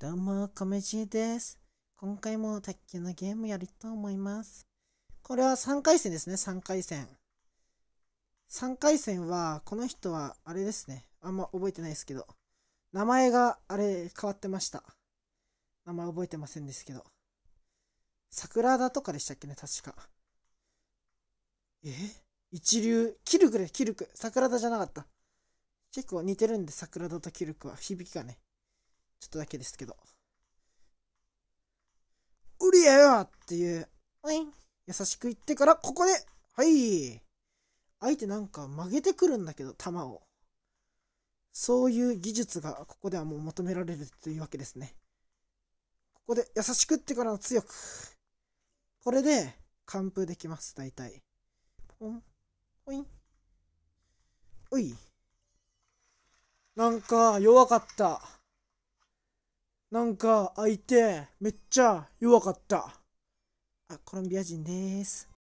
どうも、コメジーです。今回も卓球のゲームやりと思います。これは3回戦ですね、3回戦。3回戦は、この人は、あれですね。あんま覚えてないですけど。名前が、あれ、変わってました。名前覚えてませんですけど。桜田とかでしたっけね、確か。え一流。キルクで、キルク。桜田じゃなかった。結構似てるんで、桜田とキルクは。響きがね。ちょっとだけですけど。うりやよっていう、優しく言ってから、ここで、はい。相手なんか曲げてくるんだけど、弾を。そういう技術がここではもう求められるというわけですね。ここで優しくってからの強く。これで完封できます、大体。ポン、ポイン。おい。なんか弱かった。なんか相手めっちゃ弱かったあコロンビア人です